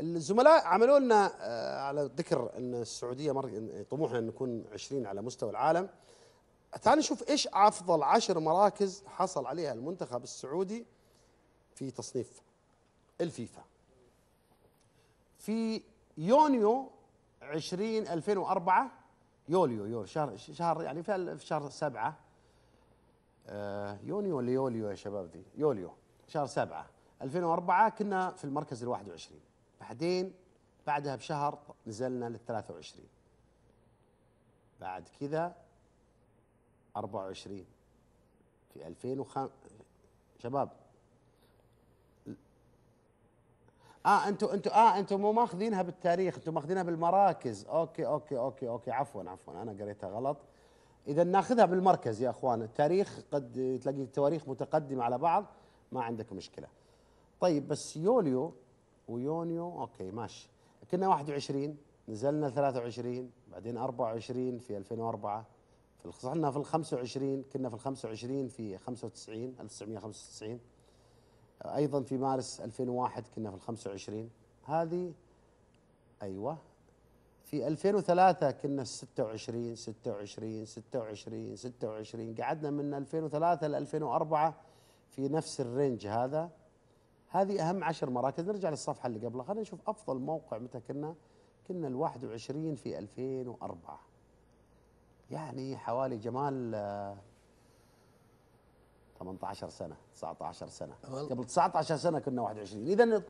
الزملاء عملوا لنا آه، على ذكر ان السعوديه مر... طموحنا ان نكون 20 على مستوى العالم تعال نشوف ايش افضل عشر مراكز حصل عليها المنتخب السعودي في تصنيف الفيفا في يونيو 20 2004 يوليو يوليو شهر شهر يعني في شهر سبعة آه، يونيو ولا يوليو يا شباب ذي يوليو شهر سبعة 2004 كنا في المركز ال 21 بعدين بعدها بشهر نزلنا لل 23 بعد كذا 24 في 2005 شباب اه انتم انتم اه انتم مو ماخذينها بالتاريخ انتم ماخذينها بالمراكز اوكي اوكي اوكي اوكي عفوا عفوا انا قريتها غلط اذا ناخذها بالمركز يا اخوان التاريخ قد تلاقي التواريخ متقدمه على بعض ما عندك مشكله طيب بس يوليو ويونيو اوكي ماشي كنا 21 نزلنا 23 بعدين 24 في 2004 في صحنا في ال 25 كنا في ال 25 في 95 1995 ايضا في مارس 2001 كنا في ال 25 هذه ايوه في 2003 كنا 26 26 26 26 قعدنا من 2003 ل 2004 في نفس الرينج هذا هذه اهم عشر مراكز نرجع للصفحه اللي قبلها خلينا نشوف افضل موقع متى كنا كنا ال 21 في 2004 يعني حوالي جمال 18 آه، سنه 19 سنه قبل 19 سنه كنا 21 اذا